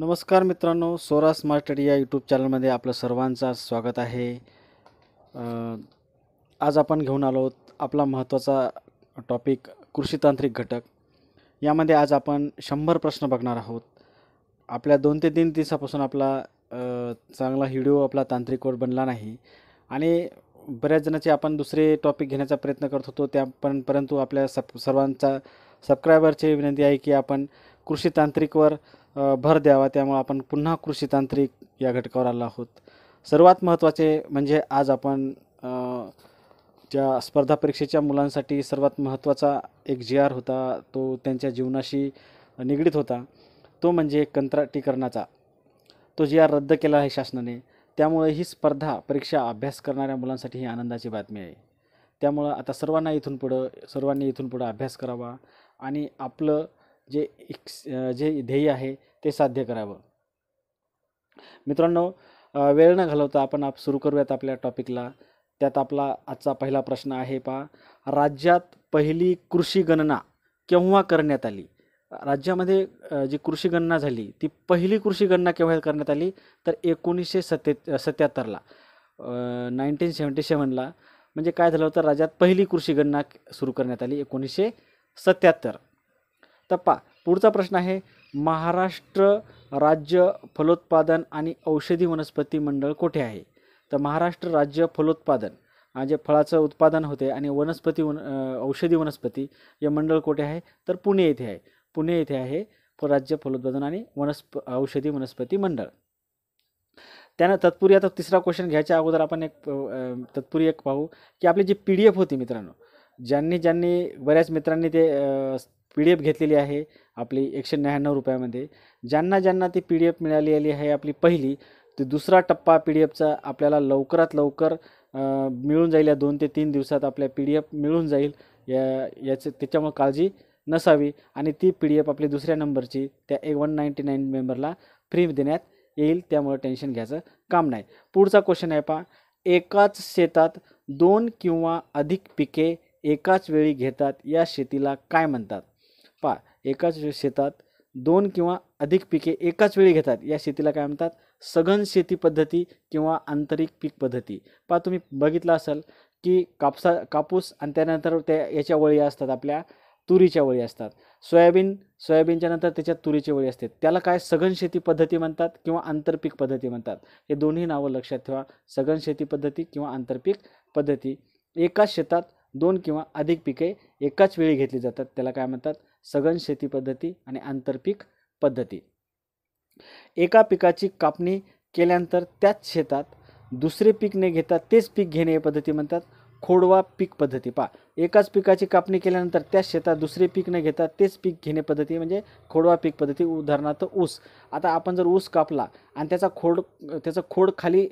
नमस्कार मित्रांनो सोरा स्मार्ट स्टडी या यूट्यूब चॅनलमध्ये आपलं सर्वांचं स्वागत आहे आज आपण घेऊन आलो आहोत आपला महत्त्वाचा टॉपिक कृषीतांत्रिक घटक यामध्ये आज आपण शंभर प्रश्न बघणार आहोत आपल्या दोन ते तीन दिवसापासून आपला चांगला व्हिडिओ आपला तांत्रिक बनला नाही आणि बऱ्याच जणांचे आपण दुसरे टॉपिक घेण्याचा प्रयत्न करत होतो त्या पण परंतु आपल्या सब सर्वांचा सबस्क्रायबरची विनंती आहे की आपण कृषी तांत्रिकवर भर द्यावा त्यामुळे आपण पुन्हा कृषी तांत्रिक या घटकावर आलो आहोत सर्वात महत्त्वाचे म्हणजे आज आपण ज्या स्पर्धा परीक्षेच्या मुलांसाठी सर्वात महत्त्वाचा एक जी आर होता तो त्यांच्या जीवनाशी निगडीत होता तो म्हणजे कंत्राटीकरणाचा तो जी आर रद्द केला आहे शासनाने त्यामुळे ही स्पर्धा परीक्षा अभ्यास करणाऱ्या मुलांसाठी ही आनंदाची बातमी आहे त्यामुळं आता सर्वांना इथून पुढं सर्वांनी इथून पुढं अभ्यास करावा आणि आपलं जे एक जे ध्येय आहे ते साध्य करावं मित्रांनो वेळ न घालवता आपण आप सुरू करूयात आपल्या टॉपिकला त्यात आपला आजचा पहिला प्रश्न आहे पा राज्यात पहिली कृषी गणना केव्हा करण्यात आली राज्यामध्ये जी कृषी गणना झाली ती पहिली कृषी गणना केव्हा करण्यात आली तर एकोणीसशे सत्ते सत्याहत्तरला नाईन्टीन सेवन्टी सेवनला म्हणजे काय झालं होतं राज्यात पहिली कृषी गणना सुरू करण्यात आली एकोणीसशे सत्याहत्तर तर पा पुढचा प्रश्न आहे महाराष्ट्र राज्य फलोत्पादन आणि औषधी वनस्पती मंडळ कोठे आहे तर महाराष्ट्र राज्य फलोत्पादन जे फळाचं उत्पादन होते आणि वनस्पती वन औषधी वनस्पती हे मंडळ कोठे आहे तर पुणे येथे आहे पुणे येथे आहे राज्य फलोत्पादन आणि वनस्प औषधी वनस्पती मंडळ त्यानं तत्पूर्वी आता तिसरा क्वेश्चन घ्यायच्या अगोदर आपण एक तत्पूर्वी एक पाहू की आपली जी पी डी एफ होती मित्रांनो ज्यांनी ज्यांनी बऱ्याच मित्रांनी ते पी डी एफ घेतलेली आहे आपली एकशे न्याण्णव रुपयामध्ये ज्यांना ज्यांना ती पी डी एफ मिळालेली आहे आपली पहिली ते दुसरा टप्पा पी डी एफचा आपल्याला लवकरात लवकर मिळून जाईल या दोन ते तीन दिवसात आपल्या पी डी एफ मिळून जाईल या याचं त्याच्यामुळं काळजी नसावी आणि ती पी डी एफ आपली दुसऱ्या नंबरची त्या ए वन नाईन्टी नाईन मेंबरला फ्री देण्यात येईल त्यामुळं टेन्शन घ्यायचं काम नाही पुढचा क्वेश्चन आहे पहा एकाच शेतात दोन किंवा अधिक पिके एकाच वेळी घेतात या शेतीला काय म्हणतात पा एकाच शेतात दोन किंवा अधिक पिके एकाच वेळी घेतात या शेतीला काय म्हणतात सघन शेती पद्धती किंवा आंतरिक पीक पद्धती पा तुम्ही बघितलं असाल की कापसा कापूस आणि त्यानंतर त्या याच्या वळी असतात आपल्या तुरीच्या वळी असतात सोयाबीन सोयाबीनच्या नंतर त्याच्या तुरीच्या वळी असते त्याला काय सघन शेती पद्धती म्हणतात किंवा आंतरपीक पद्धती म्हणतात हे दोन्ही नावं लक्षात ठेवा सघन शेती पद्धती किंवा आंतरपीक पद्धती एकाच शेतात दोन किंवा अधिक पिके एकाच वेळी घेतली जातात त्याला काय म्हणतात सघन शेती पद्धती आणि आंतरपीक पद्धती एका पिकाची कापणी केल्यानंतर त्याच शेतात दुसरे पीक न घेता तेच पीक घेणे पद्धती म्हणतात खोडवा पीक पद्धती पा एकाच पिकाची कापणी केल्यानंतर त्याच शेतात दुसरे पीक न घेता तेच पीक घेणे पद्धती म्हणजे खोडवा पीक पद्धती उदाहरणार्थ ऊस आता आपण जर ऊस कापला आणि त्याचा खोड त्याचा खोड खाली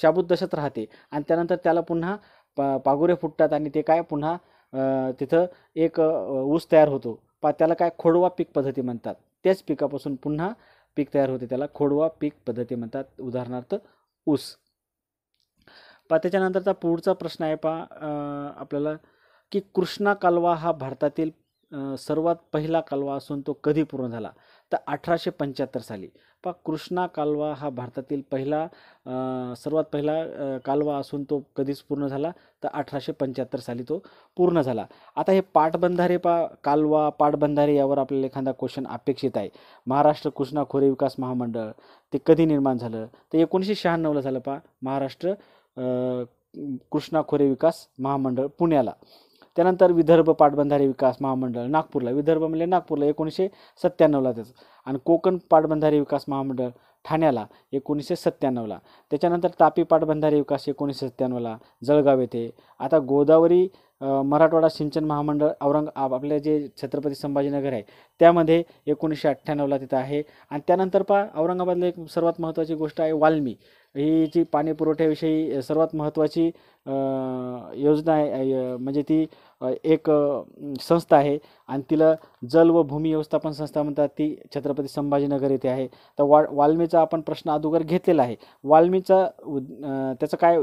शाबूत दशत राहते आणि त्यानंतर त्याला पुन्हा पागुरे फुटतात आणि ते काय पुन्हा तिथं एक ऊस तयार होतो पा त्याला काय खोडवा पीक पद्धती म्हणतात त्याच पिकापासून पुन्हा पीक तयार होते त्याला खोडवा पीक पद्धती म्हणतात उदाहरणार्थ ऊस पा त्याच्यानंतरचा पुढचा प्रश्न आहे पा आपल्याला की कृष्णा कालवा हा भारतातील सर्वात पहिला कालवा असून तो कधी पूर्ण झाला तर अठराशे पंच्याहत्तर साली पा कृष्णा कालवा हा भारतातील पहिला सर्वात पहिला कालवा असून तो कधीच पूर्ण झाला तर अठराशे पंच्याहत्तर साली तो पूर्ण झाला आता हे पाटबंधारे पा कालवा पाटबंधारे यावर आपल्याला एखादा क्वेश्चन अपेक्षित आहे महाराष्ट्र कृष्णा खोरे विकास महामंडळ ते कधी निर्माण झालं तर एकोणीसशे शहाण्णवला झालं पा महाराष्ट्र कृष्णा खोरे विकास महामंडळ पुण्याला त्यानंतर विदर्भ पाटबंधारे विकास महामंडळ नागपूरला विदर्भ म्हणजे नागपूरला एकोणीसशे सत्त्याण्णवला त्याचं आणि कोकण पाटबंधारे विकास महामंडळ ठाण्याला एकोणीसशे सत्त्याण्णवला त्याच्यानंतर तापी पाटबंधारे विकास एकोणीसशे सत्त्याण्णवला जळगाव येथे आता गोदावरी मराठवाडा सिंचन महामंडळ औरंग आपले जे छत्रपती संभाजीनगर आहे त्यामध्ये एकोणीसशे अठ्ठ्याण्णवला तिथं आहे आणि त्यानंतर पहा औरंगाबादला एक सर्वात महत्त्वाची गोष्ट आहे वाल्मी ही जी पाणी पुरवठ्याविषयी सर्वात महत्त्वाची योजना आहे म्हणजे ती एक संस्था आहे आणि तिला जल व भूमी व्यवस्थापन संस्था म्हणतात ती छत्रपती संभाजीनगर येथे आहे तर वा वाल्मीचा आपण प्रश्न अगोदर घेतलेला आहे वाल्मीचा त्याचं काय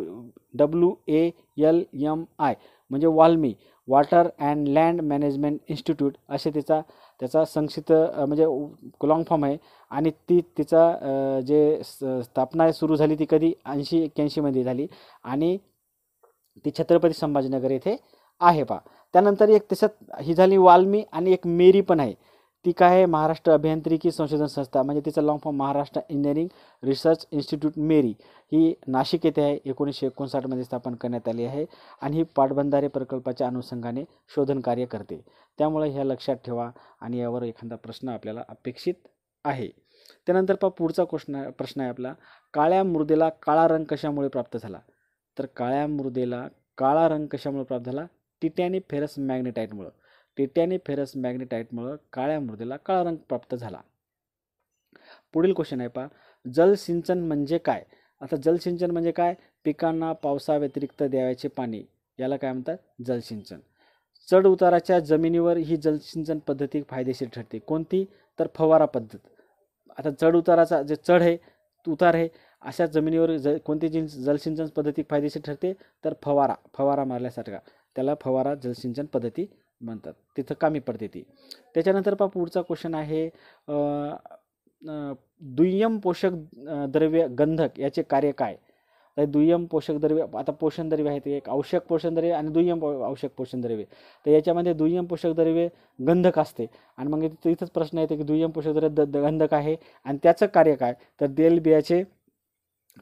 W A L M I म्हणजे WALMI water and land management institute असे तिचा त्याचा संक्षिप्त म्हणजे लॉंग फॉर्म आहे आणि ती तिचा जे स्थापना सुरू झाली ती कधी ऐंशी एक्क्याऐंशीमध्ये झाली आणि ती छत्रपती संभाजीनगर येथे आहे पा त्यानंतर एक त्याच्यात ही झाली वाल्मी आणि एक मेरी पण आहे ती काय आहे महाराष्ट्र अभियांत्रिकी संशोधन संस्था म्हणजे तिचा long form Maharashtra engineering research institute MERI ही नाशिक येथे आहे एकोणीसशे एकोणसाठमध्ये स्थापन करण्यात आली आहे आणि ही पाटबंधारे प्रकल्पाच्या अनुषंगाने शोधन कार्य करते त्यामुळे ह्या लक्षात ठेवा आणि यावर एखादा प्रश्न आपल्याला अपेक्षित आहे त्यानंतर पहा पुढचा क्वेश्चन प्रश्न आहे आपला काळ्या मृदेला काळा रंग कशामुळे प्राप्त झाला तर काळ्या मृदेला काळा रंग कशामुळे प्राप्त झाला टिट्याने फेरस मॅग्नेटाईटमुळं टिटॅनी फेरस मॅग्नेटाईटमुळं काळ्या मृदेला काळा रंग प्राप्त झाला पुढील क्वेश्चन आहे पहा जलसिंचन म्हणजे काय आता जलसिंचन म्हणजे काय पिकांना पावसाव्यतिरिक्त द्यावायचे पाणी याला काय म्हणतात जलसिंचन चढ उताराच्या जमिनीवर ही जलसिंचन पद्धती फायदेशीर ठरते कोणती तर फवारा पद्धत आता चढ उताराचा जे चढ आहे उतार आहे अशा जमिनीवर ज कोणती जिन जलसिंचन पद्धती फायदेशीर ठरते तर फवारा फवारा मारल्यासारखा त्याला फवारा जलसिंचन पद्धती म्हणतात तिथं कामी पडते ती त्याच्यानंतर पहा पुढचा क्वेश्चन आहे दुय्यम पोषक द्रव्य गंधक याचे कार्य काय तर दुय्यम पोषक द्रव्य आता पोषण द्रव्य आहे ते एक आवश्यक पोषण द्रव्य आणि दुय्यम आवश्यक पोषण द्रव्य तर याच्यामध्ये दुय्यम पोषक द्रव्य गंधक असते आणि मग इथंच प्रश्न येते की दुय्यम पोषक द्रव्य द गंधक आहे आणि त्याचं कार्य काय तर तेलबियाचे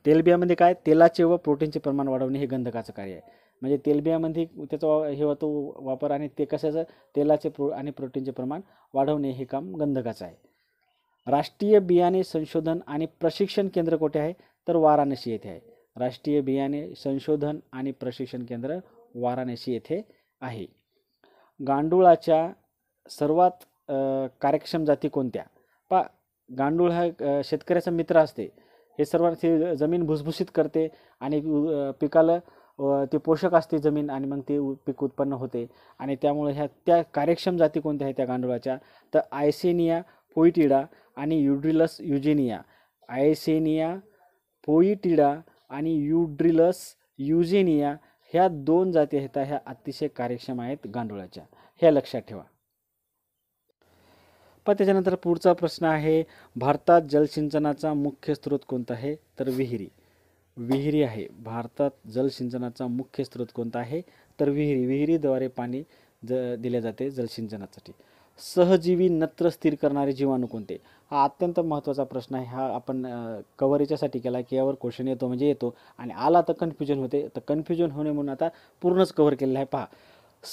तेलबियामध्ये काय तेलाचे व प्रोटीनचे प्रमाण वाढवणे हे गंधकाचं कार्य आहे म्हणजे तेलबियामध्ये त्याचा हे होतो वापर आणि ते कशाचं तेलाचे प्रो आणि प्रोटीनचे प्रमाण वाढवणे हे काम गंधकाचं आहे राष्ट्रीय बियाणे संशोधन आणि प्रशिक्षण केंद्र कुठे आहे तर वाराणसी येथे आहे राष्ट्रीय बियाणे संशोधन आणि प्रशिक्षण केंद्र वाराणसी येथे आहे गांडुळाच्या सर्वात कार्यक्षम जाती कोणत्या पा गांडूळ हा शेतकऱ्याचा मित्र असते हे सर्वांची जमीन भुसभुशीत करते आणि पिकाला ते पोषक असते जमीन आणि मग ते पीक उत्पन्न होते आणि त्यामुळे ह्या त्या कार्यक्षम जाती कोणत्या आहेत त्या गांडुळाच्या तर आयसेनिया पोईटिडा आणि युड्रिलस युजेनिया आयसेनिया पोईटिडा आणि युड्रिलस युजेनिया ह्या दोन जाती आहेत ह्या अतिशय कार्यक्षम आहेत गांडुळाच्या ह्या लक्षात ठेवा पण त्याच्यानंतर पुढचा प्रश्न आहे भारतात जलसिंचनाचा मुख्य स्रोत कोणता आहे तर विहिरी विहिरी आहे भारतात जलसिंचनाचा मुख्य स्रोत कोणता आहे तर विहिरी विहिरीद्वारे पाणी ज दिले जाते जलसिंचनासाठी सहजीवी नत्र स्थिर करणारे जीवाणू कोणते हा अत्यंत महत्त्वाचा प्रश्न आहे हा आपण कवर केला की यावर क्वेश्चन येतो म्हणजे येतो आणि आला तर कन्फ्युजन होते तर कन्फ्युजन होणे म्हणून आता पूर्णच कव्हर केलेलं आहे पहा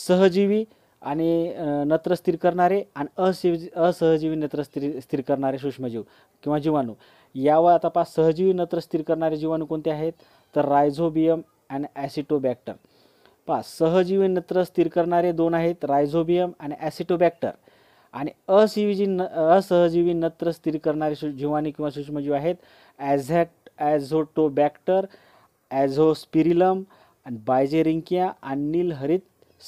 सहजीवी आणि नत्र स्थिर करणारे आणि असिव असहजीवी नत्र स्थिर स्थिर करणारे सूक्ष्मजीव किंवा जीवाणू यावर आता पा सहजीवी नत्र स्थिर करणारे जीवाणू कोणते आहेत तर रायझोबियम अँड ॲसिटोबॅक्टर पा सहजीवी नत्र स्थिर करणारे दोन आहेत रायझोबियम आणि ॲसिटोबॅक्टर आणि असिविजी न असहजीवी नत्र स्थिर करणारे जीवाणू किंवा सूक्ष्मजीव आहेत ॲझॅट ॲझोटोबॅक्टर ॲझोस्पिरिलम आणि बायजेरिंकिया आणि हरित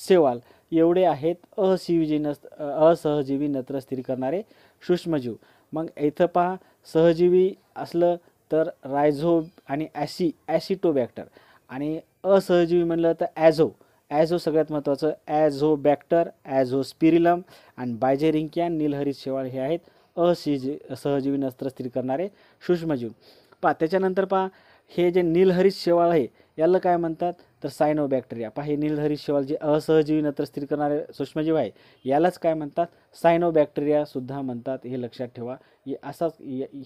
सेवाल एवढे आहेत असहजीवी नस असहजीवी नत्र स्थिर करणारे सूक्ष्मजीव मग इथं पहा सहजीवी असलं तर रायझो आणि ॲसी बॅक्टर आणि असहजीवी म्हणलं तर ॲझो ॲझो सगळ्यात महत्त्वाचं ॲझो बॅक्टर ॲझो स्पिरिलम आणि बायजेरिंकिया नीलहरित शेवाळ हे आहेत असिजी सहजीवी नस्त्र स्थिर करणारे सूक्ष्मजीव पहा त्याच्यानंतर पहा हे जे नीलहरित शेवाळ आहे याला काय म्हणतात तर सायनोबॅक्टेरिया पहा हे निर्धारित शेवाल जे असहजीवी नत्र स्थिर करणारे सूक्ष्मजीव आहे यालाच काय म्हणतात सायनोबॅक्टेरियासुद्धा म्हणतात हे लक्षात ठेवा असाच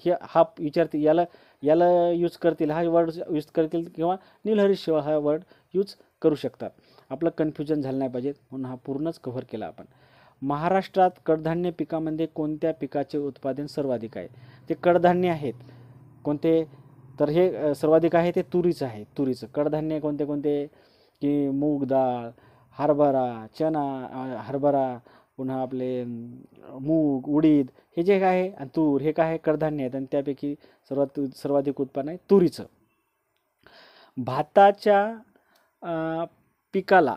हे हा विचारतील याला याला यूज करतील हा वर्ड यूज करतील किंवा निलहरी शेवाळ हा वर्ड यूज करू शकतात आपलं कन्फ्युजन झालं नाही पाहिजे म्हणून हा पूर्णच कव्हर केला आपण महाराष्ट्रात कडधान्य पिकामध्ये कोणत्या पिकाचे उत्पादन सर्वाधिक आहे ते कडधान्य आहेत कोणते तर हे सर्वाधिक आहे ते तुरीचं आहे तुरीचं कडधान्य कोणते कोणते की मूग डाळ हरभरा चना हरभरा पुन्हा आपले मूग उडीद हे जे काय आहे आणि तूर हे काय आहे कडधान्य आहेत आणि त्यापैकी सर्वात सर्वाधिक उत्पन्न आहे तुरीचं भाताच्या पिकाला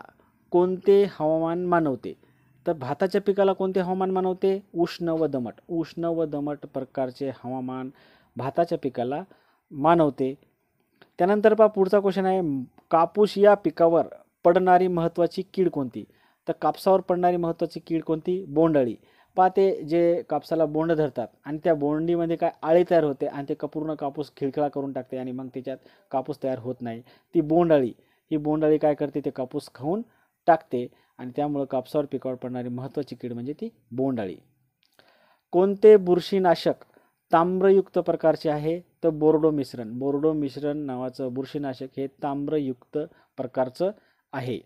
कोणते हवामान मानवते तर भाताच्या पिकाला कोणते हवामान मानवते उष्ण व दमट उष्ण व दमट प्रकारचे हवामान भाताच्या पिकाला मानवते त्यानंतर पहा पुढचा क्वेश्चन आहे कापूस या पिकावर पडणारी महत्त्वाची कीड कोणती तर कापसावर पडणारी महत्त्वाची कीड कोणती बोंडअळी पहा ते जे कापसाला बोंड धरतात आणि त्या बोंडीमध्ये काय आळी तयार होते आणि ते कपूर्ण कापूस खिळखिळा करून टाकते आणि मग त्याच्यात कापूस तयार होत नाही ती बोंडअळी ही बोंडअळी काय करते ते कापूस खाऊन टाकते आणि त्यामुळं कापसावर पिकावर पडणारी महत्त्वाची कीड म्हणजे ती बोंडअळी कोणते बुरशीनाशक ताम्रयुक्त प्रकारचे आहे तर बोर्डो मिश्रण बोर्डो मिश्रण नावाचं बुरशीनाशक हे ताम्रयुक्त प्रकारचं आहे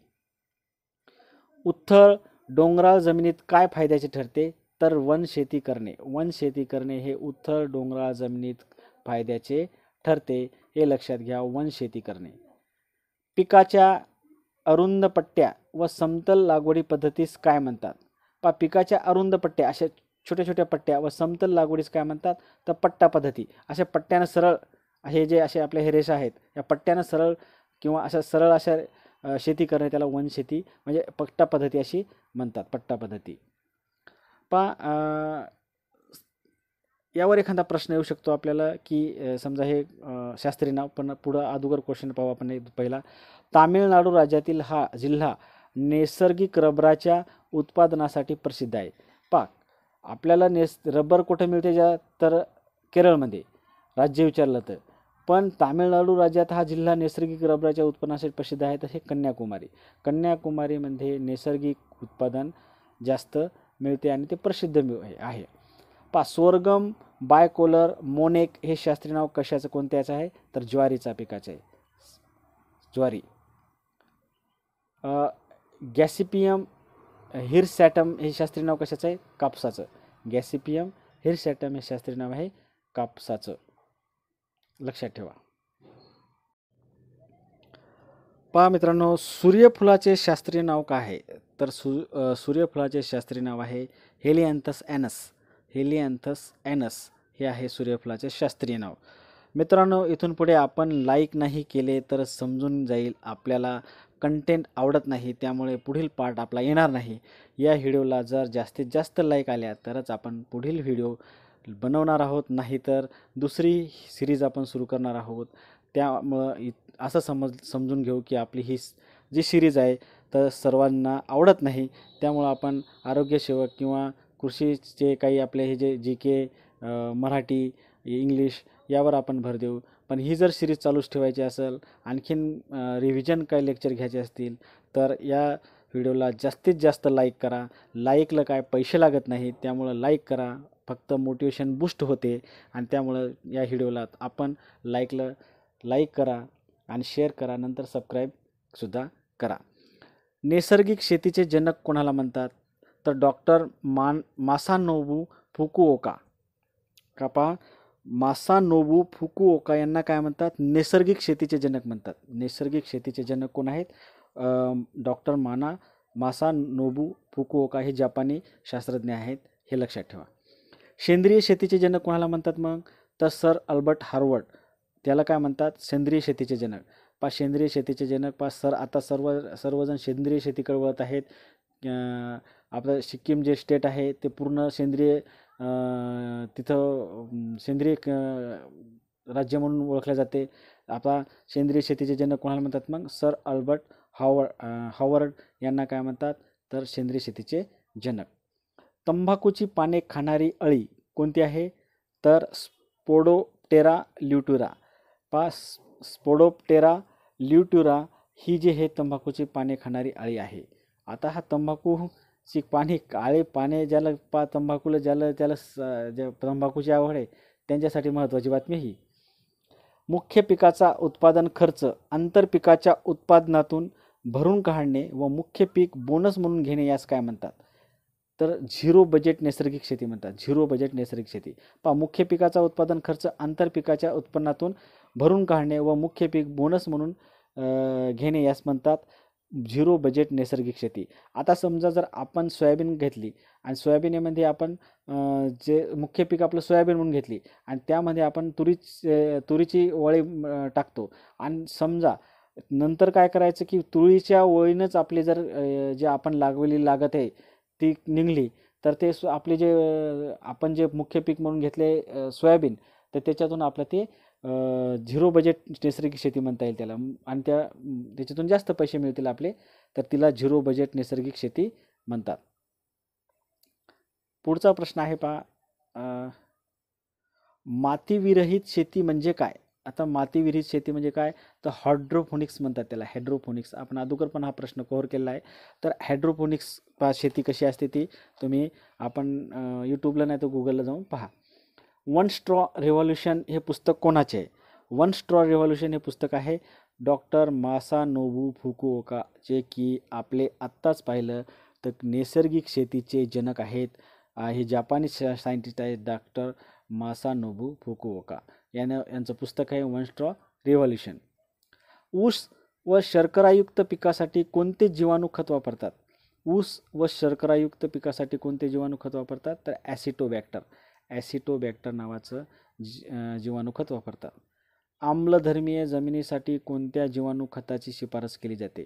उत्थळ डोंगराळ जमिनीत काय फायद्याचे ठरते तर वन शेती करणे वन शेती करणे हे उत्थळ डोंगराळ जमिनीत फायद्याचे ठरते हे लक्षात घ्या वन शेती करणे पिकाच्या अरुंद पट्ट्या व समतल लागवडी पद्धतीस काय म्हणतात पा पिकाच्या अरुंद पट्ट्या अशा छोट्या छोट्या पट्ट्या व समतल लागवडीस काय म्हणतात तर पट्टा पद्धती अशा पट्ट्यानं सरळ हे जे असे आपले हे रेषा आहेत या पट्ट्यानं सरळ किंवा अशा सरळ अशा शेती करणे त्याला वनशेती म्हणजे पट्टा पद्धती अशी म्हणतात पट्टा पद्धती पा यावर एखादा प्रश्न येऊ शकतो आपल्याला की समजा हे शास्त्री नाव पण पुढं अदुगर क्वेश्चन पाहू आपण पहिला तामिळनाडू राज्यातील हा जिल्हा नैसर्गिक रबराच्या उत्पादनासाठी प्रसिद्ध आहे पा आपल्याला नेस रबर कुठं मिळते ज्या तर केरळमध्ये राज्य विचारलं तर पण तामिळनाडू राज्यात हा जिल्हा नैसर्गिक रबराच्या उत्पन्नासाठी प्रसिद्ध आहे तर हे कन्याकुमारी कन्याकुमारीमध्ये नैसर्गिक उत्पादन जास्त मिळते आणि ते प्रसिद्ध मिळ आहे पा स्वर्गम बायकोलर मोनेक हे शास्त्रीय नाव कशाचं कोणत्याचं आहे तर ज्वारीचा पिकाचं आहे ज्वारी गॅसिपियम हिरसॅटम हे शास्त्रीय नाव कशाचं आहे कापसाचं गॅसिपियम हिरसॅटम हे शास्त्रीय नाव आहे कापसाचं लक्षात ठेवा पहा मित्रांनो सूर्यफुलाचे शास्त्रीय नाव काय आहे तर सु सूर्यफुलाचे शास्त्रीय नाव आहे हेलियंथस ॲनस हेलिअँथस ॲनस हे आहे सूर्यफुलाचे शास्त्रीय नाव मित्रांनो इथून पुढे आपण लाईक नाही केले तर समजून जाईल आपल्याला कंटेंट आवडत नाही त्यामुळे पुढील पार्ट आपला येणार नाही या व्हिडिओला जर जास्तीत जास्त लाईक आल्या तरच आपण पुढील व्हिडिओ बनवणार आहोत नाही तर दुसरी सिरीज आपण सुरू करणार आहोत त्यामुळं असं समज समजून घेऊ की आपली ही जी सिरीज आहे तर सर्वांना आवडत नाही त्यामुळं आपण आरोग्यसेवक किंवा कृषीचे काही आपले हे जे जी के मराठी इंग्लिश यावर आपण भर देऊ पण ही जर सिरीज चालूच ठेवायची असेल आणखीन रिव्हिजन काही लेक्चर घ्यायचे असतील तर या व्हिडिओला जास्तीत जास्त लाईक करा लाईकला काय पैसे लागत नाही त्यामुळं लाईक करा फक्त मोटिवेशन बूस्ट होते आणि त्यामुळं या व्हिडिओला आपण लाईकला लाईक करा आणि शेअर करा नंतर सबस्क्राईबसुद्धा करा नैसर्गिक शेतीचे जनक कोणाला म्हणतात तर डॉक्टर मान मासानोबू फुकुओका कापा मासानोबू फुकुओका यांना काय म्हणतात नैसर्गिक शेतीचे जनक म्हणतात नैसर्गिक शेतीचे जनक कोण आहेत डॉक्टर माना मासा नोबू फुकुओका हे जपानी शास्त्रज्ञ आहेत हे लक्षात ठेवा सेंद्रिय शेतीचे जनक कोणाला म्हणतात मग तर सर अल्बर्ट हार्वर्ड त्याला काय म्हणतात सेंद्रिय शेतीचे जनक पा सेंद्रिय शेतीचे जनक पा सर आता सर्व सर्वजण सेंद्रिय शेतीकडे वळत आहेत आपलं सिक्कीम जे स्टेट आहे ते पूर्ण सेंद्रिय तिथं सेंद्रिय राज्य म्हणून ओळखले जाते आता सेंद्रिय शेतीचे जनक कोणाला म्हणतात मग सर अल्बर्ट हॉवर हॉवर्ड यांना काय म्हणतात तर सेंद्रिय शेतीचे जनक तंबाखूची पाने खाणारी अळी कोणती आहे तर स्पोडोप्टेरा ल्युटुरा पा स्पोडोप्टेरा ल्युट्युरा ही जी आहे तंबाखूची पाने खाणारी अळी आहे आता हा तंबाखू ची पाणी काळे पाने ज्याला पा तंबाखूला ज्याला त्याला स ज्या तंबाखूची आवड आहे त्यांच्यासाठी महत्त्वाची बातमी ही मुख्य पिकाचा उत्पादन खर्च आंतरपिकाच्या उत्पादनातून भरून काढणे व मुख्य पीक बोनस म्हणून घेणे यास काय म्हणतात तर झिरो बजेट नैसर्गिक शेती म्हणतात झिरो बजेट नैसर्गिक शेती पा मुख्य पिकाचा उत्पादन खर्च आंतरपिकाच्या उत्पन्नातून भरून काढणे व मुख्य पीक बोनस म्हणून घेणे यास म्हणतात झिरो बजेट नैसर्गिक शेती आता समजा जर आपण सोयाबीन घेतली आणि सोयाबीनमध्ये आपण जे मुख्य पीक आपलं सोयाबीन म्हणून घेतली आणि त्यामध्ये आपण तुरीची तुरीची वळी टाकतो आणि समजा नंतर काय करायचं की तुरीच्या वळीनंच आपली जर जे आपण लागवलेली लागत आहे ती निघली तर ते आपले जे आपण जे मुख्य पीक म्हणून घेतले सोयाबीन तर त्याच्यातून आपलं ते झिरो बजेट नैसर्गिक शेती म्हणता येईल त्याला आणि त्या त्याच्यातून जास्त पैसे मिळतील आपले तर तिला झिरो बजेट नैसर्गिक शेती म्हणतात पुढचा प्रश्न आहे पहा मातीविरहित शेती म्हणजे काय आता मातीविरहित शेती म्हणजे काय तर हायड्रोफोनिक्स म्हणतात त्याला हायड्रोफोनिक्स आपण अगोदर पण हा प्रश्न कव्हर केलेला आहे तर हायड्रोफोनिक्स शेती कशी असते ती तुम्ही आपण यूट्यूबला नाही तर गुगलला जाऊन पहा वन स्ट्रॉ रेव्हॉल्युशन हे पुस्तक कोणाचे आहे वन स्ट्रॉ रेव्हॉल्युशन हे पुस्तक आहे डॉक्टर फुकुओका जे की आपले आत्ताच पाहिलं तर नैसर्गिक शेतीचे जनक आहेत हे जापानी सायंटिस्ट आहेत डॉक्टर नोबू फुकुओका यानं यांचं पुस्तक आहे वन स्ट्रॉ रिव्हॉल्युशन ऊस व शर्करायुक्त पिकासाठी कोणते जीवाणू खत वापरतात ऊस व शर्करायुक्त पिकासाठी कोणते जीवाणू खत वापरतात तर ॲसिटोबॅक्टर ॲसिटोबॅक्टर नावाचं जी जीवाणूखत वापरतात आम्लधर्मीय जमिनीसाठी कोणत्या जीवाणूखताची शिफारस केली जाते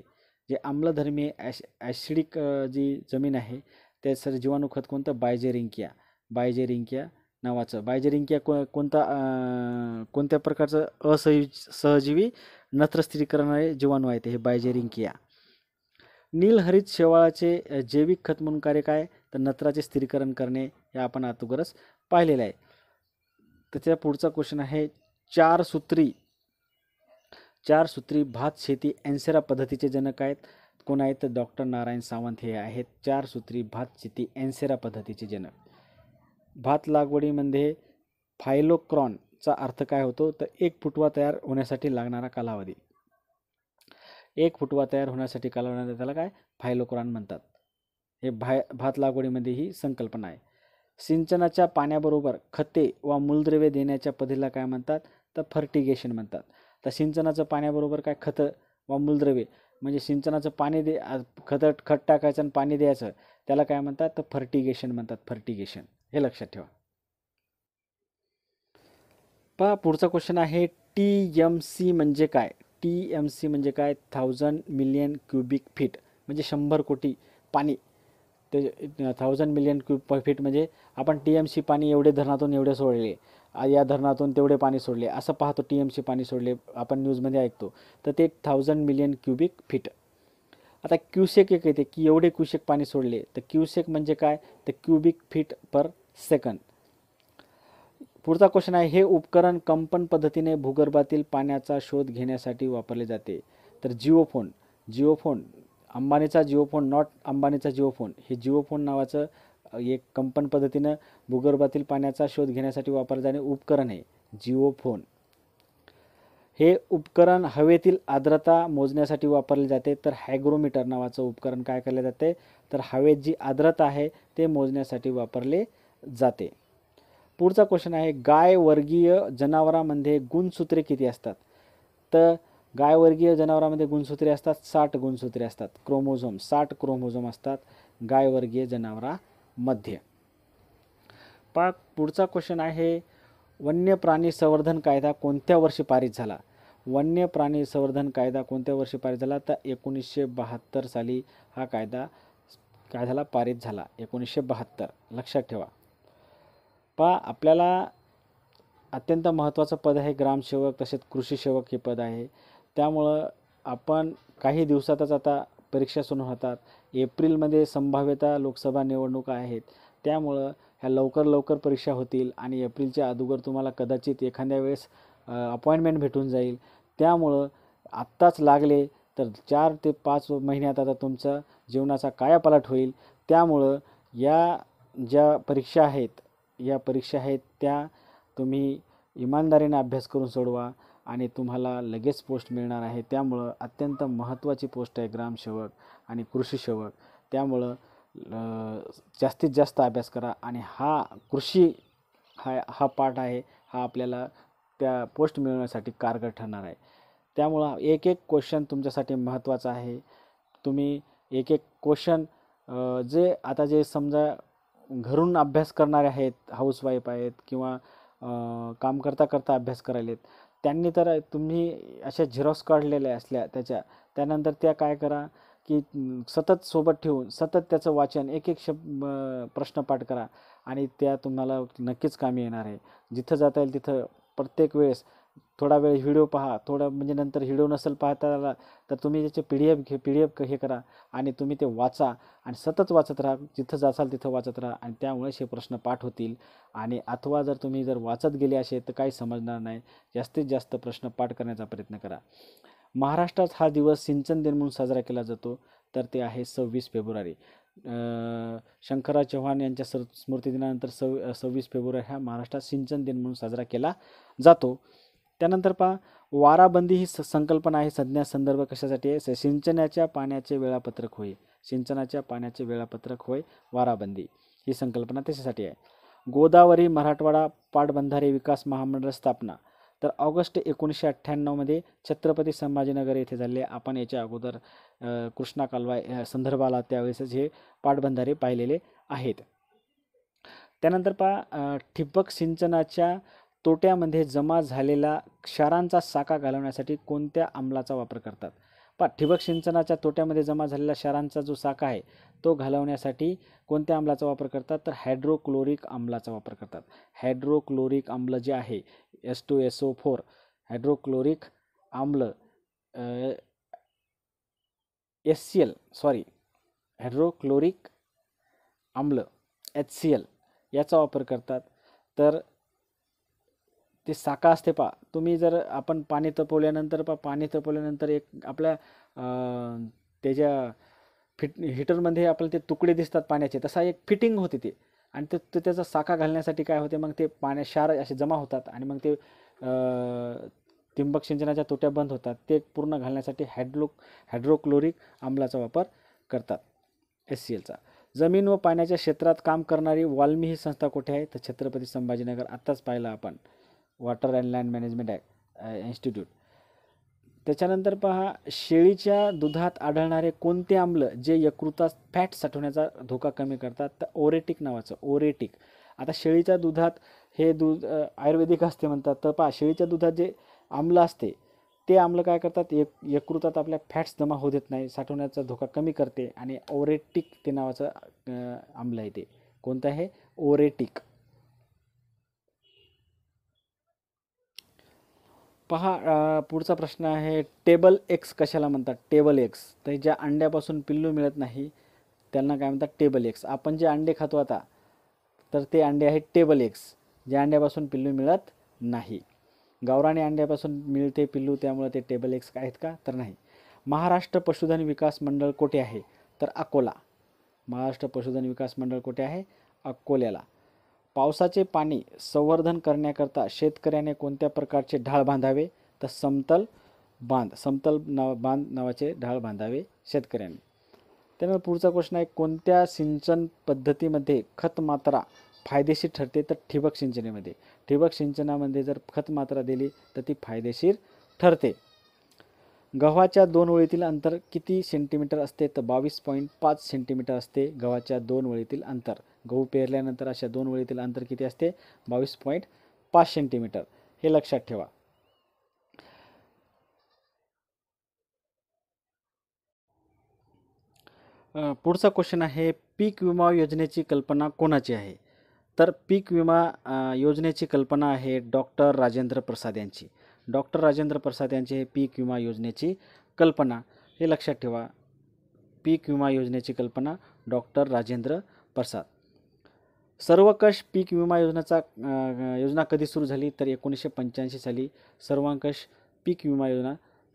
जे आम्लधर्मीय ॲश ॲशिडिक जी जमीन आहे त्याचं जीवाणूखत कोणतं बायजेरिंकिया बायजेरिंकिया नावाचं बायजेरिंकिया को कोणता कोणत्या प्रकारचं असहि सहजीवी नत्रस्थिरी करणारे जीवाणू आहेत हे बायजेरिंकिया नीलहरित शेवाळाचे जैविक खत म्हणून कार्य काय तर नत्राचे स्थिरीकरण करणे हे आपण आतोगरच पाहिलेलं आहे त्याच्या पुढचा क्वेश्चन आहे चार सूत्री चार सूत्री भात शेती अँसेरा पद्धतीचे जनक आहेत कोण आहेत तर डॉक्टर नारायण सावंत हे आहेत चार सूत्री भात शेती एन्सेरा पद्धतीचे जनक भात लागवडीमध्ये फायलोक्रॉनचा अर्थ काय होतो तर एक फुटवा तयार होण्यासाठी लागणारा कालावधी एक फुटवा तयार होण्यासाठी कालावधी त्याला काय फायलोक्रॉन म्हणतात हे भाय भात लागवडीमध्ये ही संकल्पना आहे सिंचनाच्या पाण्याबरोबर खते वा मूलद्रव्ये देण्याच्या पद्धतीला काय म्हणतात तर फर्टिगेशन म्हणतात तर सिंचनाचं पाण्याबरोबर काय खतं वा मूलद्रव्ये म्हणजे सिंचनाचं पाणी दे खतं खत टाकायचं आणि पाणी द्यायचं त्याला काय म्हणतात तर फर्टिगेशन म्हणतात फर्टिगेशन हे लक्षात ठेवा पहा पुढचा क्वेश्चन आहे टी एम सी म्हणजे काय टी एम सी म्हणजे काय थाउजंड मिलियन क्युबिक फीट म्हणजे शंभर कोटी पाणी ते थाउजंड मिलियन क्यूब फीट म्हणजे आपण टी एम सी पाणी एवढे धरणातून एवढे सोडले या धरणातून तेवढे पाणी सोडले असं पाहतो टी एम सी पाणी सोडले आपण न्यूजमध्ये ऐकतो तर ते थाउजंड मिलियन क्युबिक फीट आता क्यूसेक एक येते की एवढे क्यूसेक पाणी सोडले तर क्यूसेक म्हणजे काय तर क्युबिक फीट पर सेकंड पुढचा क्वेश्चन आहे हे उपकरण कंपन पद्धतीने भूगर्भातील पाण्याचा शोध घेण्यासाठी वापरले जाते तर जिओफोन जिओफोन अंबानीचा जिओफोन नॉट अंबानीचा जिओफोन हे जिओफोन नावाचं एक कंपन पद्धतीनं भूगर्भातील पाण्याचा शोध घेण्यासाठी वापरले जाणे उपकरण आहे जिओफोन हे उपकरण हवेतील आर्द्रता मोजण्यासाठी वापरले जाते तर हायग्रोमीटर नावाचं उपकरण काय केले जाते तर हवेत जी आर्द्रता आहे ते मोजण्यासाठी वापरले जाते पुढचा क्वेश्चन आहे गाय वर्गीय जनावरांमध्ये गुणसूत्रे किती असतात तर गायवर्गीय जनावरांमध्ये गुणसूत्रे असतात साठ गुणसूत्रे असतात क्रोमोझोम साठ क्रोमोझोम असतात गायवर्गीय जनावरामध्ये पा पुढचा क्वेश्चन आहे वन्य प्राणी संवर्धन कायदा कोणत्या वर्षी पारित झाला वन्य प्राणी संवर्धन कायदा कोणत्या वर्षी पारित झाला तर एकोणीसशे बहात्तर साली हा कायदा काय झाला पारित झाला एकोणीसशे बहात्तर लक्षात ठेवा पा आपल्याला अत्यंत महत्त्वाचं पद आहे ग्रामसेवक तसेच कृषी सेवक हे पद आहे त्यामुळं आपण काही दिवसातच आता परीक्षा सुरू होतात एप्रिलमध्ये संभाव्यता लोकसभा निवडणुका आहेत त्यामुळं ह्या लवकर लवकर परीक्षा होतील आणि एप्रिलच्या अगोदर तुम्हाला कदाचित एखाद्या वेळेस अपॉइंटमेंट भेटून जाईल त्यामुळं आत्ताच लागले तर चार ते पाच महिन्यात आता तुमचा जीवनाचा कायापालट होईल त्यामुळं या ज्या परीक्षा आहेत या परीक्षा आहेत त्या तुम्ही इमानदारीने अभ्यास करून सोडवा आणि तुम्हाला लगेच पोस्ट मिळणार आहे त्यामुळं अत्यंत महत्त्वाची पोस्ट आहे ग्रामसेवक आणि कृषी सेवक त्यामुळं जास्तीत जास्त अभ्यास करा आणि हा कृषी हा हा पाठ आहे हा आपल्याला त्या पोस्ट मिळवण्यासाठी कारगर ठरणार आहे त्यामुळं एक एक क्वेश्चन तुमच्यासाठी महत्त्वाचा आहे तुम्ही एक एक क्वेश्चन जे आता जे समजा घरून अभ्यास करणारे आहेत हाऊसवाईफ आहेत किंवा काम करता करता अभ्यास आहेत त्यांनी तर तुम्ही अशा झेरॉक्स काढलेल्या असल्या त्याच्या त्यानंतर त्या काय करा की सतत सोबत ठेवून सतत त्याचं वाचन एक एक शब्द प्रश्नपाठ करा आणि त्या तुम्हाला नक्कीच कामी येणार आहे जिथं जाता येईल तिथं प्रत्येक वेळेस थोडा वेळ व्हिडिओ पहा थोडं म्हणजे नंतर व्हिडिओ नसेल पाहता आला तर तुम्ही त्याचे पी डी एफ घे पी डी एफ हे करा आणि तुम्ही ते वाचा आणि सतत वाचत राहा जिथं जासाल तिथं वाचत राहा आणि त्यामुळेच हे प्रश्न पाठ होतील आणि अथवा जर तुम्ही जर वाचत गेले असे तर काही समजणार नाही जास्तीत जास्त प्रश्न पाठ करण्याचा प्रयत्न करा महाराष्ट्रात हा दिवस सिंचन दिन म्हणून साजरा केला जातो तर ते आहे सव्वीस फेब्रुवारी शंकरराव चव्हाण यांच्या सर स्मृतिदिनानंतर सव् सव्वीस फेब्रुवारी हा महाराष्ट्रात सिंचन दिन म्हणून साजरा केला जातो त्यानंतर पहा वाराबंदी ही संकल्पना आहे संज्ञा संदर्भ कशासाठी आहे सिंचनाच्या पाण्याचे वेळापत्रक होय सिंचनाच्या पाण्याचे वेळापत्रक होय वाराबंदी ही संकल्पना त्याच्यासाठी आहे गोदावरी मराठवाडा पाटबंधारे विकास महामंडळ स्थापना तर ऑगस्ट एकोणीसशे अठ्ठ्याण्णवमध्ये छत्रपती संभाजीनगर येथे झाले आपण याच्या अगोदर कृष्णा कालवा संदर्भाला त्यावेळेसच हे पाटबंधारे पाहिलेले आहेत त्यानंतर पहा ठिबक सिंचनाच्या तोट्यामध्ये जमा झालेला क्षारांचा साका घालवण्यासाठी कोणत्या आम्लाचा वापर करतात पा ठिबक सिंचनाच्या तोट्यामध्ये जमा झालेला क्षारांचा जो साका आहे तो घालवण्यासाठी कोणत्या आम्लाचा वापर करतात तर हायड्रोक्लोरिक आम्लाचा वापर करतात हायड्रोक्लोरिक आम्ल जे आहे S two S O four hydrochloric आम्ल S C L sorry hydrochloric आम्ल एच सी एल याचा वापर करतात तर ते साका असते पा तुम्ही जर आपण पाणी तपवल्यानंतर पा पाणी तपवल्यानंतर एक आपल्या त्याच्या फिट हिटरमध्ये आपल्याला ते तुकडे दिसतात पाण्याचे तसा एक फिटिंग होते ते आणि ते त्याचा साका घालण्यासाठी काय होते मग ते पाण्या क्षार असे जमा होतात आणि मग ते तिंबक सिंचनाच्या तोट्या बंद होतात ते पूर्ण घालण्यासाठी हायड्रो हायड्रोक्लोरिक आम्लाचा वापर करतात एस सी एलचा जमीन व पाण्याच्या क्षेत्रात काम करणारी वाल्मी ही संस्था कुठे आहे तर छत्रपती संभाजीनगर आत्ताच पाहिलं आपण water and land management institute त्याच्यानंतर पहा शेळीच्या दुधात आढळणारे कोणते आम्ल जे यकृतात फॅट साठवण्याचा धोका कमी करतात तर ओरेटिक नावाचं ओरेटिक आता शेळीच्या दुधात हे दूध आयुर्वेदिक असते म्हणतात तर पहा शेळीच्या दुधात जे आम्ल असते ते आम्लं काय करतात एक यकृतात आपल्या फॅट्स जमा होऊ देत नाही साठवण्याचा धोका कमी करते आणि ओरेटिक ते नावाचं आम्ल आहे ते कोणतं आहे ओरेटिक पहा पुढचा प्रश्न आहे टेबल एक्स कशाला म्हणतात टेबल एक्स तर ज्या अंड्यापासून पिल्लू मिळत नाही त्यांना काय म्हणतात टेबल एक्स आपण जे अंडे खातो आता तर ते अंडे आहेत टेबल एक्स ज्या अंड्यापासून पिल्लू मिळत नाही गावराने अंड्यापासून मिळते पिल्लू त्यामुळे ते टेबल एक्स आहेत का तर नाही महाराष्ट्र पशुधन विकास मंडळ कोठे आहे तर अकोला महाराष्ट्र पशुधन विकास मंडळ कुठे आहे अकोल्याला पावसाचे पाणी संवर्धन करण्याकरता शेतकऱ्याने कोणत्या प्रकारचे ढाळ बांधावे तर समतल बांध समतल नाव बांध नावाचे ढाळ बांधावे शेतकऱ्याने त्यानंतर पुढचा प्रश्न आहे कोणत्या सिंचन पद्धतीमध्ये खत मात्रा फायदेशीर ठरते तर ठिबक सिंचनेमध्ये ठिबक सिंचनामध्ये जर खत मात्रा दिली तर ती फायदेशीर ठरते गव्हाच्या दोन वळीतील अंतर किती सेंटीमीटर असते तर बावीस पॉईंट पाच सेंटीमीटर असते गव्हाच्या दोन वळीतील अंतर गहू पेरल्यानंतर अशा दोन वळीतील अंतर किती असते बावीस पॉईंट पाच सेंटीमीटर हे लक्षात ठेवा पुढचा क्वेश्चन आहे पीक विमा योजनेची कल्पना कोणाची आहे तर पीक विमा योजनेची कल्पना आहे डॉक्टर राजेंद्र प्रसाद यांची डॉक्टर राजेंद्र प्रसाद यांची हे पीक विमा योजनेची कल्पना हे लक्षात ठेवा पीक विमा योजनेची कल्पना डॉक्टर राजेंद्र प्रसाद सर्वकष पीक विमा योजनेचा योजना कधी सुरू झाली तर एकोणीसशे पंच्याऐंशी साली सर्वांकष पीक विमा योजना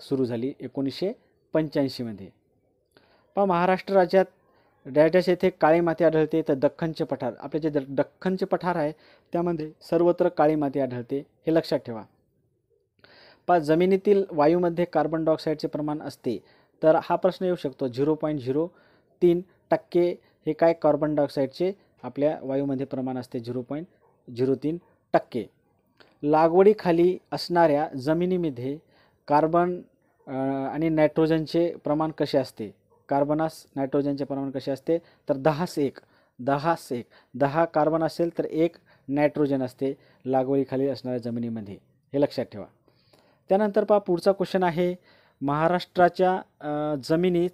सुरू झाली एकोणीसशे पंच्याऐंशीमध्ये पहा महाराष्ट्र राज्यात डॅटॅश येथे काळी माती आढळते तर दख्खनचे पठार आपले जे द दख्खनचे पठार आहे त्यामध्ये सर्वत्र काळी माती आढळते हे लक्षात ठेवा पा जमिनीतील वायूमध्ये कार्बन डायऑक्साईडचे प्रमाण असते तर हा प्रश्न येऊ शकतो झिरो पॉईंट झिरो तीन टक्के हे काय कार्बन डायऑक्साईडचे आपल्या वायूमध्ये प्रमाण असते झिरो पॉईंट झिरो तीन टक्के लागवडीखाली असणाऱ्या जमिनीमध्ये कार्बन आणि नायट्रोजनचे प्रमाण कसे असते कार्बनास नायट्रोजनचे प्रमाण कसे असते तर दहास एक दहास एक दहा कार्बन असेल तर एक नायट्रोजन असते लागवडीखाली असणाऱ्या जमिनीमध्ये हे लक्षात ठेवा त्यानंतर पहा पुढचा क्वेश्चन आहे महाराष्ट्राच्या जमिनीत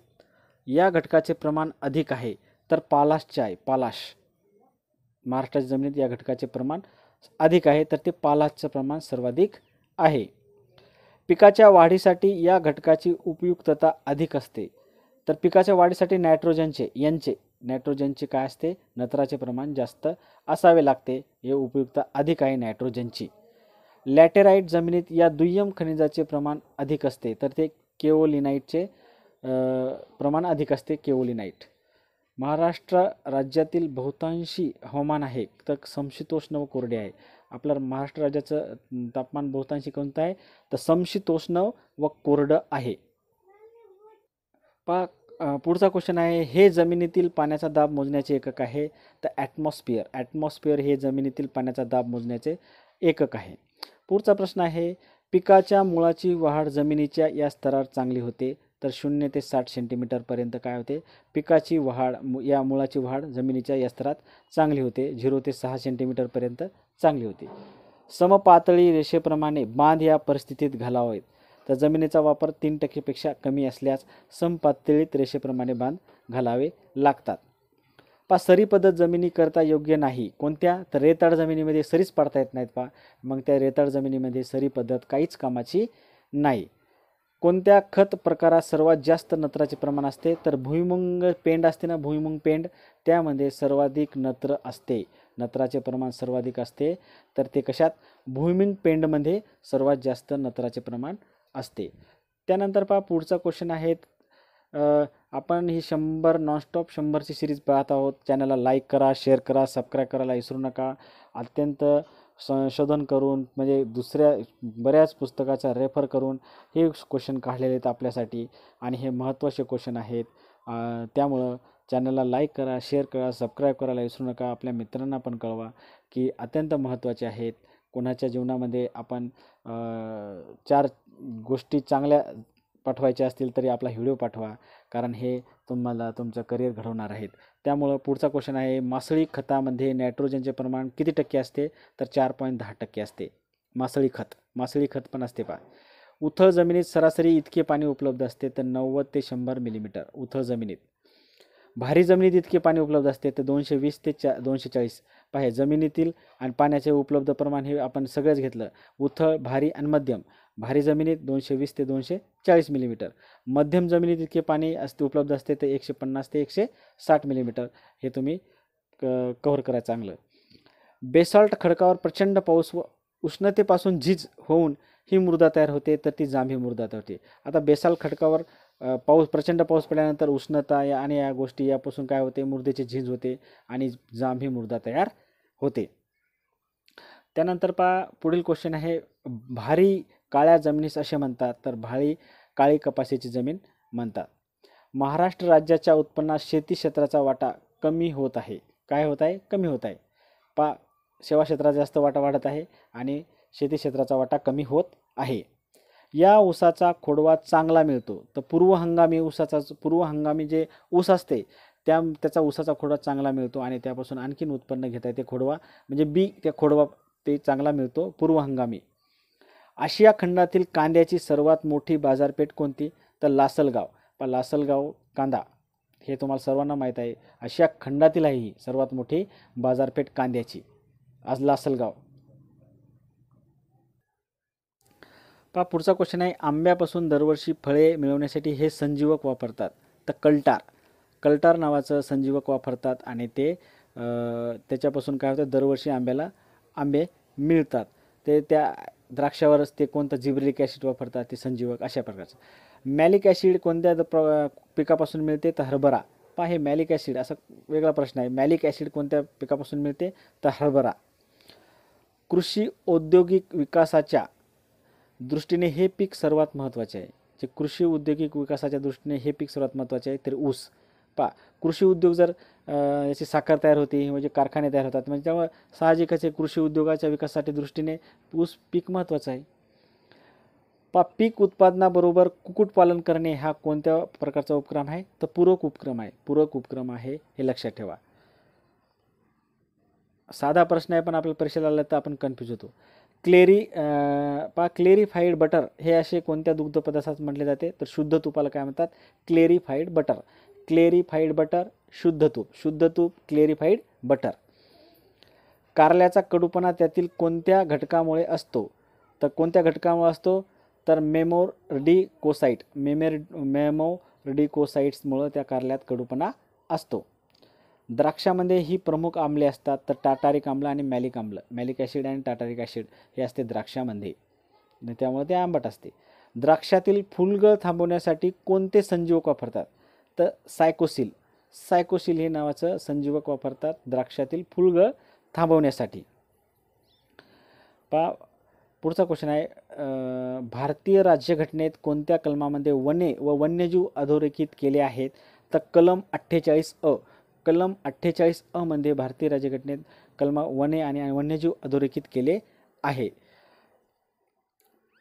या घटकाचे प्रमाण अधिक आहे तर पालाशचे आहे पालाश महाराष्ट्राच्या जमिनीत या घटकाचे प्रमाण अधिक आहे तर ते पालाचं प्रमाण सर्वाधिक आहे पिकाच्या वाढीसाठी या घटकाची उपयुक्तता अधिक असते तर पिकाच्या वाढीसाठी नायट्रोजनचे यांचे नायट्रोजनचे काय असते नत्राचे प्रमाण जास्त असावे लागते हे उपयुक्तता अधिक आहे नायट्रोजनची लॅटेराईट जमिनीत या दुय्यम खनिजाचे प्रमाण अधिक असते तर ते केओलिनाईटचे प्रमाण अधिक असते केओलिनाईट महाराष्ट्र राज्यातील बहुतांशी हवामान आहे तर समशीतोष्ण व कोरडे आहे आपलं महाराष्ट्र राज्याचं तापमान बहुतांशी कोणतं आहे तर समशीतोष्ण व कोरडं आहे पा पुढचा क्वेश्चन आहे हे जमिनीतील पाण्याचा दाब मोजण्याचे एकक आहे तर ॲटमॉस्फिअर ॲटमॉस्फिअर हे जमिनीतील पाण्याचा दाब मोजण्याचे एकक आहे पुढचा प्रश्न आहे पिकाच्या मुळाची वाढ जमिनीच्या या स्तरावर चांगली होते तर शून्य ते साठ सेंटीमीटरपर्यंत काय होते पिकाची वाढ या मुळाची वाढ जमिनीच्या यस्त्रात चांगली होते झिरो ते सहा सेंटीमीटरपर्यंत चांगली होते समपातळी रेषेप्रमाणे बांध या परिस्थितीत घालावेत तर जमिनीचा वापर तीन टक्केपेक्षा कमी असल्यास समपातळीत रेषेप्रमाणे बांध घालावे लागतात पा सरी पद्धत जमिनी करता योग्य नाही कोणत्या तर रेताळ जमिनीमध्ये सरीच पाडता येत नाहीत पा मग त्या रेताळ जमिनीमध्ये सरी पद्धत काहीच कामाची नाही कोणत्या खत प्रकारात सर्वात जास्त नत्राचे प्रमाण असते तर भुईमुंग पेंड असते ना भुईमुंग पेंड त्यामध्ये सर्वाधिक नत्र असते नत्राचे प्रमाण सर्वाधिक असते तर ते कशात भुईमुंग पेंडमध्ये सर्वात जास्त नत्राचे प्रमाण असते त्यानंतर पहा पुढचा क्वेश्चन आहे आपण ही शंभर नॉनस्टॉप शंभरची सिरीज पाहत आहोत चॅनलला लाईक करा शेअर करा सबस्क्राईब करायला विसरू नका अत्यंत संशोधन करून म्हणजे दुसऱ्या बऱ्याच पुस्तकाचा रेफर करून हे क्वेश्चन काढलेले आहेत आपल्यासाठी आणि हे महत्त्वाचे क्वेश्चन आहेत त्यामुळं चॅनलला लाईक करा शेअर करा सबस्क्राईब करायला विसरू नका आपल्या मित्रांना पण कळवा की अत्यंत महत्त्वाचे आहेत कोणाच्या जीवनामध्ये आपण चार गोष्टी चांगल्या पाठवायचे असतील तरी आपला व्हिडिओ पाठवा कारण हे तुम्हाला तुमचं करिअर घडवणार आहेत त्यामुळं पुढचा क्वेश्चन आहे मासळी खतामध्ये नायट्रोजनचे प्रमाण किती टक्के असते तर चार पॉईंट दहा टक्के असते मासळी खत मासळी खत पण असते पा उथळ जमिनीत सरासरी इतके पाणी उपलब्ध असते तर नव्वद ते शंभर मिलीमीटर उथळ जमिनीत भारी जमिनीत इतके पाणी उपलब्ध असते तर दोनशे वीस ते चा दोनशे चाळीस पाहे जमिनीतील आणि पाण्याचे उपलब्ध प्रमाण हे आपण सगळंच घेतलं उथळ भारी आणि मध्यम भारी जमिनीत दोनशे वीस ते दोनशे चाळीस मिलीमीटर मध्यम जमिनीत इतके पाणी असते उपलब्ध असते ते एकशे पन्नास ते एकशे साठ मिलीमीटर हे तुम्ही क कव्हर करा चांगलं बेसॉल्ट खडकावर प्रचंड पाऊस व उष्णतेपासून झीज होऊन ही मृदा तयार होते तर ती जांभी मृदा तयार होते आता बेसाल्ट खडकावर पाऊस प्रचंड पाऊस पडल्यानंतर उष्णता या आणि या गोष्टी यापासून काय होते मृदेचे झिज होते आणि जांभी मृदा तयार होते त्यानंतर पा पुढील क्वेश्चन आहे भारी काळ्या जमिनीस असे म्हणतात तर भाळी काळी कपाशीची जमीन म्हणतात महाराष्ट्र राज्याच्या उत्पन्नात शेती क्षेत्राचा वाटा कमी होत आहे काय होत आहे कमी होत आहे पा सेवा क्षेत्राचा जास्त वाटा वाढत आहे आणि शेती क्षेत्राचा वाटा कमी होत आहे या ऊसाचा खोडवा चांगला मिळतो तर पूर्व हंगामी ऊसाचा पूर्व हंगामी जे ऊस असते त्या त्याचा ऊसाचा खोडवा चांगला मिळतो आणि त्यापासून आणखीन उत्पन्न घेता येते खोडवा म्हणजे बी त्या खोडवा ते चांगला मिळतो पूर्व हंगामी आशिया खंडातील कांद्याची सर्वात मोठी बाजारपेठ कोणती तर लासलगाव पण लासलगाव कांदा हे तुम्हाला सर्वांना माहीत आहे आशिया खंडातील आहे ही सर्वात मोठी बाजारपेठ कांद्याची आज लासलगाव पा पुढचा क्वेश्चन आहे आंब्यापासून दरवर्षी फळे मिळवण्यासाठी हे संजीवक वापरतात तर कल्टार कल्टार नावाचं संजीवक वापरतात आणि ते त्याच्यापासून काय होतं दरवर्षी आंब्याला आंबे मिळतात ते त्या द्राक्षावरच ते कोणतं जिब्रिलिक ॲसिड वापरतात ते संजीवक अशा प्रकारचं मॅलिक ॲसिड कोणत्या प्र पिकापासून मिळते तर हरभरा पहा हे मॅलिक ॲसिड असा वेगळा प्रश्न आहे मॅलिक ॲसिड कोणत्या पिकापासून मिळते तर हरभरा कृषी औद्योगिक विकासाच्या दृष्टीने हे पीक सर्वात महत्त्वाचे आहे जे कृषी औद्योगिक विकासाच्या दृष्टीने हे पीक सर्वात महत्त्वाचे आहे तर ऊस पा कृषी उद्योग जर याची साखर तयार होती म्हणजे कारखाने तयार होतात म्हणजे त्यामुळे साहजिकच हे कृषी उद्योगाच्या विकासासाठी दृष्टीने ऊस पीक महत्त्वाचं आहे पा पीक उत्पादनाबरोबर कुक्कुटपालन करणे हा कोणत्या प्रकारचा उपक्रम आहे तर पूरक उपक्रम आहे पूरक उपक्रम आहे हे लक्षात ठेवा साधा प्रश्न आहे पण आपल्या परीक्षेला आला तर आपण कन्फ्यूज होतो क्लेरी पा क्लेरीफाईड बटर हे असे कोणत्या दुग्धपदार्थात म्हटले जाते तर शुद्ध तुपाला काय म्हणतात क्लेरीफाईड बटर क्लेरिफाईड बटर शुद्ध तूप शुद्ध तूप क्लेरिफाईड बटर कारल्याचा कडूपणा त्यातील कोणत्या घटकामुळे असतो तर कोणत्या घटकामुळे असतो तर मेमोरडिकोसाईट मेमेर मेमोरडिकोसाईट्समुळं त्या कारल्यात कडूपणा असतो द्राक्षामध्ये ही प्रमुख आम्ले असतात तर टाटारिक आम्ल आणि मॅलिक आम्ल मॅलिक ॲसिड आणि टाटारिक ॲसिड हे असते द्राक्षामध्ये त्यामुळे ते आंबट असते द्राक्षातील फुलगळ थांबवण्यासाठी कोणते संजीव वापरतात तर सायकोसिल सायकोसिल हे नावाचं संजीवक वापरतात द्राक्षातील फुलगळ थांबवण्यासाठी पा पुढचा क्वेश्चन आहे भारतीय राज्यघटनेत कोणत्या कलमामध्ये वने व वन्यजीव अधोरेखित केले आहेत तर कलम अठ्ठेचाळीस अ कलम अठ्ठेचाळीस अ भारतीय राज्यघटनेत कलमा वने आणि वन्यजीव अधोरेखित केले आहे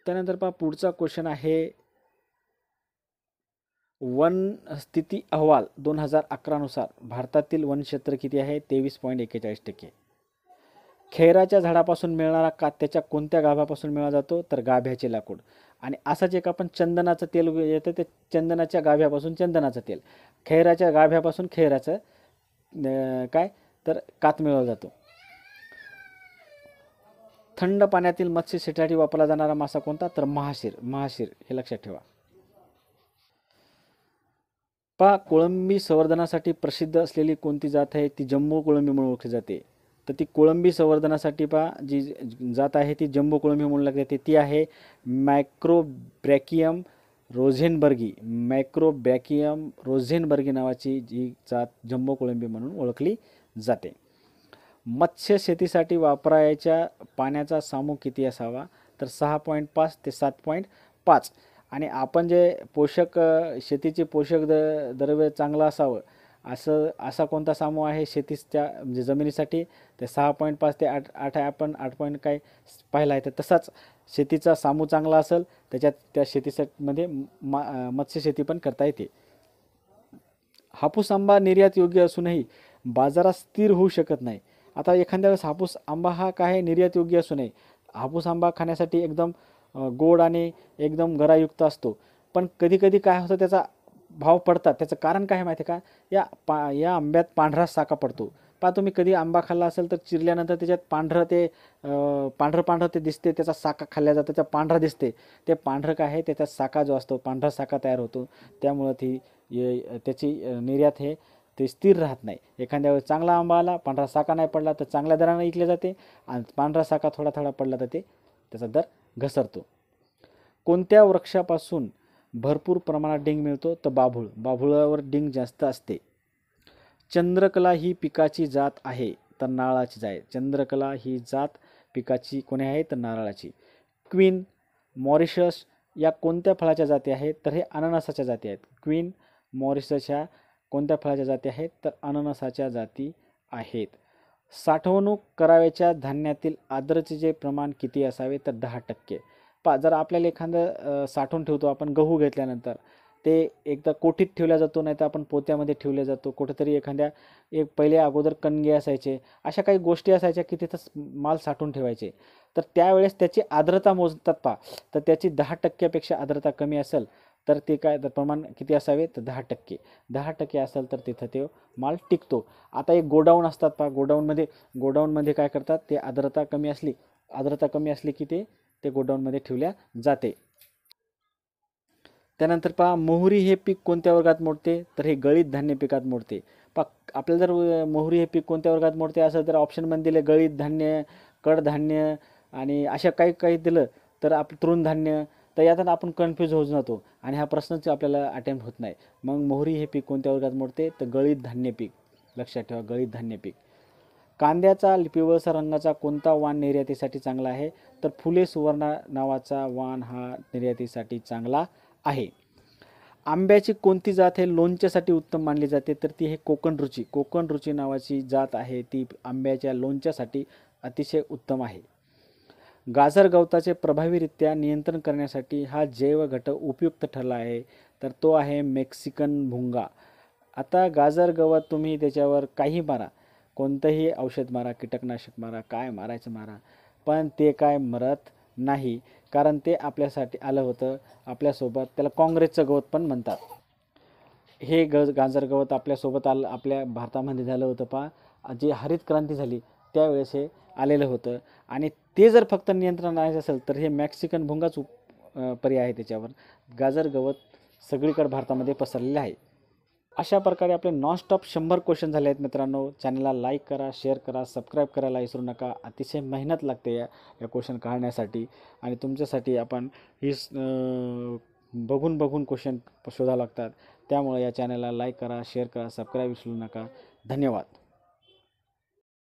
त्यानंतर पहा पुढचा क्वेश्चन आहे वन स्थिती अहवाल दोन हजार अकरानुसार भारतातील वनक्षेत्र किती आहे तेवीस पॉईंट एक्केचाळीस टक्के खैराच्या झाडापासून मिळणारा कात त्याच्या कोणत्या गाभ्यापासून मिळाला जातो तर गाभ्याचे लाकूड आणि असाच एक आपण चंदनाचं तेल येतं ते चंदनाच्या गाभ्यापासून चंदनाचं तेल खैराच्या गाभ्यापासून खैराचं काय तर कात मिळवला जातो थंड पाण्यातील मत्स्य वापरला जाणारा मासा कोणता तर महाशीर महाशीर हे लक्षात ठेवा पा कोळंबी संवर्धनासाठी प्रसिद्ध असलेली कोणती जात आहे ती जम्बो कोळंबी म्हणून ओळखली जाते तर ती कोळंबी संवर्धनासाठी पहा जी जात आहे ती जम्बो कोळंबी म्हणून लागली जाते ती आहे मॅक्रोब्रॅकियम रोझेनबर्गी मॅक्रोब्रॅकियम रोझेनबर्गी नावाची जी जात जम्बो कोळंबी म्हणून ओळखली जाते मत्स्य शेतीसाठी वापरायच्या पाण्याचा सामूह किती असावा तर सहा पॉईंट पाच ते सात पॉईंट पाच आणि आपण जे पोषक शेतीचे पोषक द द्रव्य चांगलं असावं असं असा कोणता सामूह आहे शेतीच्या म्हणजे जमिनीसाठी ते सहा पॉईंट पाच ते आठ आठ आपण आठ पॉईंट काय पाहिला आहे तर तसाच शेतीचा सामू चांगला असेल त्याच्यात त्या शेतीसाठीमध्ये मा मत्स्य शेती पण करता येते हापूस आंबा निर्यात योग्य असूनही बाजारात स्थिर होऊ शकत नाही आता एखाद्या वेळेस हापूस आंबा हा काय निर्यात योग्य असू नये हापूस आंबा खाण्यासाठी एकदम गोड आणि एकदम गरायुक्त असतो पण कधी कधी काय होतं त्याचा भाव पडतात त्याचं कारण काय माहिती आहे का या पा या आंब्यात पांढरा साका पडतो पहा तुम्ही कधी आंबा खाल्ला असेल तर चिरल्यानंतर त्याच्यात पांढरं ते पांढरं पांढरं ते दिसते त्याचा साका खाल्ल्या जातो त्याचा पांढरा दिसते ते पांढरं काय आहे त्याचा साका जो असतो पांढरा साका तयार होतो त्यामुळं ती त्याची निर्यात हे ते स्थिर राहत नाही एखाद्या वेळेस चांगला आंबा आला पांढरा साका नाही पडला तर चांगल्या दराने विकले जाते आणि पांढरा साका थोडा थोडा पडला तर ते त्याचा दर घसरतो कोणत्या वृक्षापासून भरपूर प्रमाणात डिंग मिळतो तर बाभूळ बाभुळावर डिंग जास्त असते चंद्रकला ही पिकाची जात आहे तर नारळाची आहे चंद्रकला ही जात पिकाची कोणी आहे तर नारळाची क्वीन मॉरिशस या कोणत्या फळाच्या जाती आहेत तर हे अननसाच्या जाती आहेत क्वीन मॉरिशस ह्या कोणत्या फळाच्या जाती आहेत तर अननसाच्या जाती आहेत साठवणूक करावयाच्या धान्यातील आर्द्रतेचे जे प्रमाण किती असावे तर दहा टक्के पा जर आपल्याला एखादं साठवून ठेवतो आपण गहू घेतल्यानंतर ते एकदा कोठीत ठेवला जातो नाही तर आपण पोत्यामध्ये ठेवल्या जातो कुठेतरी एखाद्या एक पहिले अगोदर कणगे असायचे अशा काही गोष्टी असायच्या की तिथं माल साठवून ठेवायचे तर त्यावेळेस त्याची आर्द्रता मोजतात पा तर त्याची दहा टक्क्यापेक्षा आर्द्रता कमी असेल तर ते काय तर प्रमाण किती असावे तर दहा टक्के दहा टक्के असेल तर तिथं ते माल टिकतो आता एक गोडाऊन असतात पहा गोडाऊनमध्ये गोडाऊनमध्ये काय करतात ते आर्द्रता कमी असली आर्द्रता कमी असली की ते ते गोडाऊनमध्ये ठेवल्या जाते त्यानंतर पहा मोहरी हे पीक कोणत्या वर्गात मोडते तर हे गळीत धान्य पिकात मोडते पा आपल्याला जर मोहरी हे पीक कोणत्या वर्गात मोडते असं जर ऑप्शनमध्ये दिले गळीत धान्य कडधान्य आणि अशा काही काही दिलं तर आप तृणधान्य तर यातून आपण कन्फ्यूज होऊन जातो आणि हा प्रश्नच आपल्याला अटेम्प्ट होत नाही मग मोहरी हे पीक कोणत्या वर्गात मोडते तर गळीत धान्य पीक लक्षात ठेवा गळीत धान्य पीक कांद्याचा पिवळसर रंगाचा कोणता वाण निर्यातीसाठी चांगला आहे तर फुले सुवर्णा नावाचा वाण हा निर्यातीसाठी चांगला आहे आंब्याची कोणती जात हे लोणच्यासाठी उत्तम मानली जाते तर ती हे कोकण रुची कोकण रुची नावाची जात आहे ती आंब्याच्या लोणच्यासाठी अतिशय उत्तम आहे गाजर गवताचे प्रभावीरित्या नियंत्रण करण्यासाठी हा जैव घटक उपयुक्त ठरला आहे तर तो आहे मेक्सिकन भुंगा आता गाजर गवत तुम्ही त्याच्यावर काही मारा कोणतंही औषध मारा कीटकनाशक मारा काय मारायचं मारा पण ते काय मरत नाही कारण ते आपल्यासाठी आलं होतं आपल्यासोबत त्याला काँग्रेसचं गवत पण म्हणतात हे ग गाजर गवत आपल्यासोबत आलं आपल्या भारतामध्ये झालं होतं पहा जी हरित क्रांती झाली त्यावेळेस हे आलेलं होतं आणि ते जर फक्त नियंत्रण राहायचं असेल तर हे मॅक्सिकन भुंगाच पर्याय आहे त्याच्यावर गाजर गवत सगळीकडे भारतामध्ये पसरलेलं आहे अशा प्रकारे आपले नॉनस्टॉप शंभर क्वेश्चन झाले आहेत मित्रांनो चॅनलला लाईक करा शेअर करा सबस्क्राईब करायला विसरू नका अतिशय मेहनत लागते या या क्वेश्चन काढण्यासाठी आणि तुमच्यासाठी आपण ही बघून बघून क्वेश्चन शोधावं लागतात त्यामुळे या चॅनलला लाईक करा शेअर करा सबस्क्राईब विसरू नका धन्यवाद